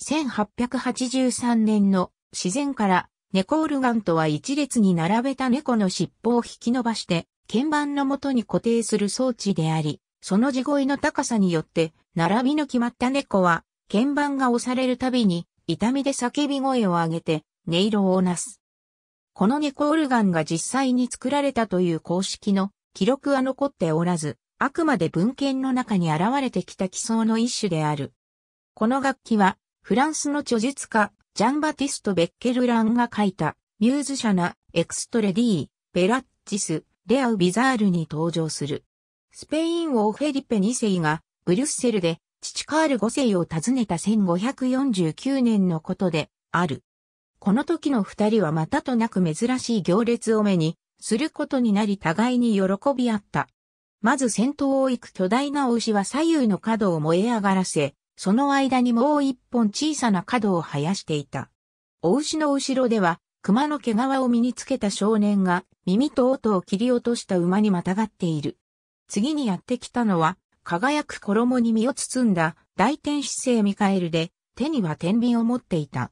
1883年の自然から猫オルガンとは一列に並べた猫の尻尾を引き伸ばして鍵盤の元に固定する装置であり、その地声の高さによって並びの決まった猫は鍵盤が押されるたびに痛みで叫び声を上げて音色をなす。この猫オルガンが実際に作られたという公式の記録は残っておらず、あくまで文献の中に現れてきた基礎の一種である。この楽器はフランスの著述家、ジャンバティスト・ベッケルランが書いた、ミューズ社な、エクストレディー、ベラッチス、レアウ・ビザールに登場する。スペイン王フェリペ2世が、ブリュッセルで、父カール5世を訪ねた1549年のことで、ある。この時の二人はまたとなく珍しい行列を目に、することになり互いに喜び合った。まず先頭を行く巨大な牛は左右の角を燃え上がらせ、その間にもう一本小さな角を生やしていた。お牛の後ろでは、熊の毛皮を身につけた少年が、耳と音を切り落とした馬にまたがっている。次にやってきたのは、輝く衣に身を包んだ大天使聖ミカエルで、手には天秤を持っていた。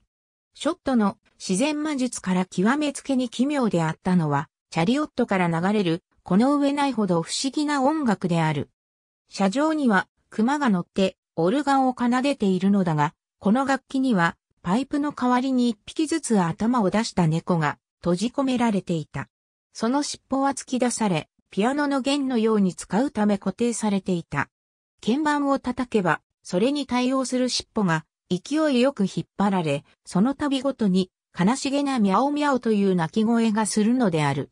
ショットの自然魔術から極めつけに奇妙であったのは、チャリオットから流れる、この上ないほど不思議な音楽である。車上には、熊が乗って、オルガンを奏でているのだが、この楽器には、パイプの代わりに一匹ずつ頭を出した猫が閉じ込められていた。その尻尾は突き出され、ピアノの弦のように使うため固定されていた。鍵盤を叩けば、それに対応する尻尾が勢いよく引っ張られ、その度ごとに悲しげなミャオミャオという鳴き声がするのである。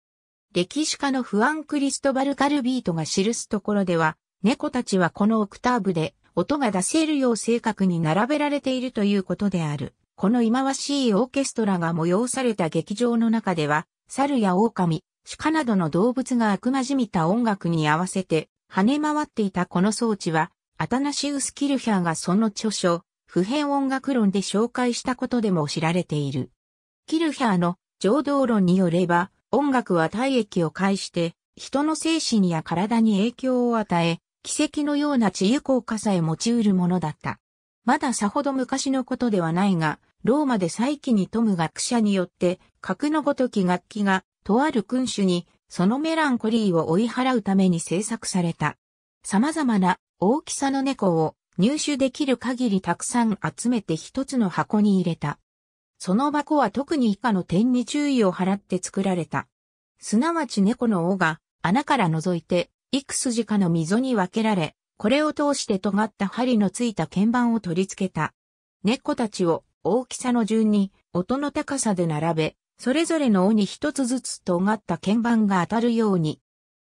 歴史家のフアン・クリストバル・カルビートが記すところでは、猫たちはこのオクターブで音が出せるよう正確に並べられているということである。この忌まわしいオーケストラが催された劇場の中では、猿や狼、鹿などの動物が悪まじみた音楽に合わせて跳ね回っていたこの装置は、アタナシウス・キルヒャーがその著書、普遍音楽論で紹介したことでも知られている。キルヒャーの情動論によれば、音楽は体液を介して、人の精神や体に影響を与え、奇跡のような治癒効果さえ用いるものだった。まださほど昔のことではないが、ローマで再起に富む学者によって、格のごとき楽器が、とある君主に、そのメランコリーを追い払うために制作された。様々な大きさの猫を入手できる限りたくさん集めて一つの箱に入れた。その箱は特に以下の点に注意を払って作られた。すなわち猫の尾が穴から覗いていく筋かの溝に分けられ、これを通して尖った針のついた鍵盤を取り付けた。猫たちを大きさの順に音の高さで並べ、それぞれの尾に一つずつ尖った鍵盤が当たるように。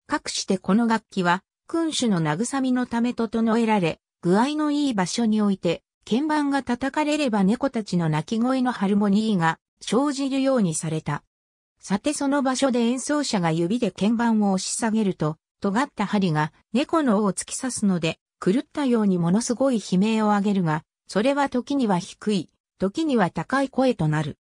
かくしてこの楽器は、君主の慰みのため整えられ、具合のいい場所において、鍵盤が叩かれれば猫たちの鳴き声のハルモニーが生じるようにされた。さてその場所で演奏者が指で鍵盤を押し下げると、尖った針が猫の尾を突き刺すので、狂ったようにものすごい悲鳴を上げるが、それは時には低い、時には高い声となる。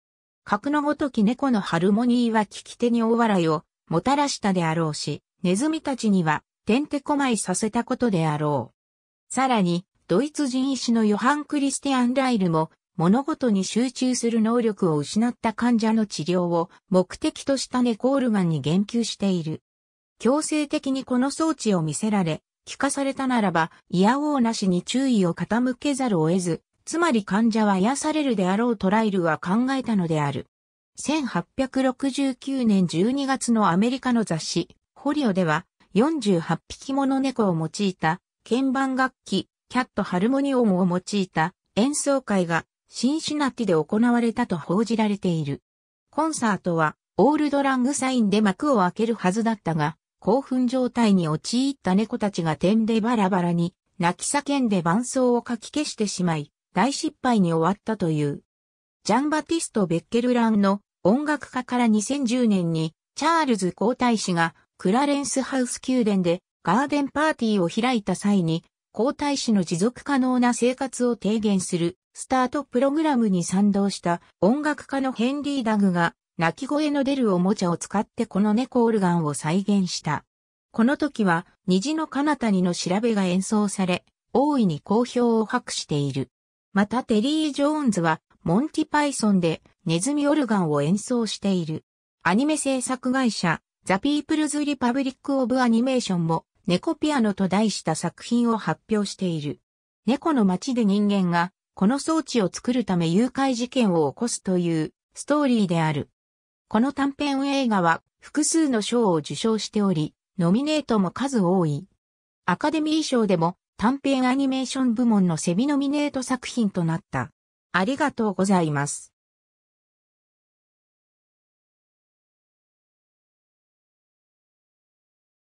格のごとき猫のハルモニーは聞き手に大笑いをもたらしたであろうし、ネズミたちにはてんてこまいさせたことであろう。さらに、ドイツ人医師のヨハン・クリスティアン・ライルも、物事に集中する能力を失った患者の治療を目的としたネコールガンに言及している。強制的にこの装置を見せられ、聞かされたならば、嫌やおうなしに注意を傾けざるを得ず、つまり患者は癒されるであろうトライルは考えたのである。1869年12月のアメリカの雑誌、ホリオでは、48匹もの猫を用いた、鍵盤楽器、キャットハルモニオムを用いた演奏会がシンシナティで行われたと報じられている。コンサートはオールドラングサインで幕を開けるはずだったが、興奮状態に陥った猫たちが点でバラバラに泣き叫んで伴奏をかき消してしまい、大失敗に終わったという。ジャンバティスト・ベッケルランの音楽家から2010年にチャールズ皇太子がクラレンスハウス宮殿でガーデンパーティーを開いた際に皇太子の持続可能な生活を提言するスタートプログラムに賛同した音楽家のヘンリー・ダグが鳴き声の出るおもちゃを使ってこの猫オルガンを再現した。この時は、虹の彼方にの調べが演奏され、大いに好評を博している。またテリー・ジョーンズは、モンティ・パイソンで、ネズミオルガンを演奏している。アニメ制作会社、ザ・ピープルズ・リパブリック・オブ・アニメーションも、猫ピアノと題した作品を発表している。猫の街で人間が、この装置を作るため誘拐事件を起こすという、ストーリーである。この短編映画は複数の賞を受賞しており、ノミネートも数多い。アカデミー賞でも短編アニメーション部門のセミノミネート作品となった。ありがとうございます。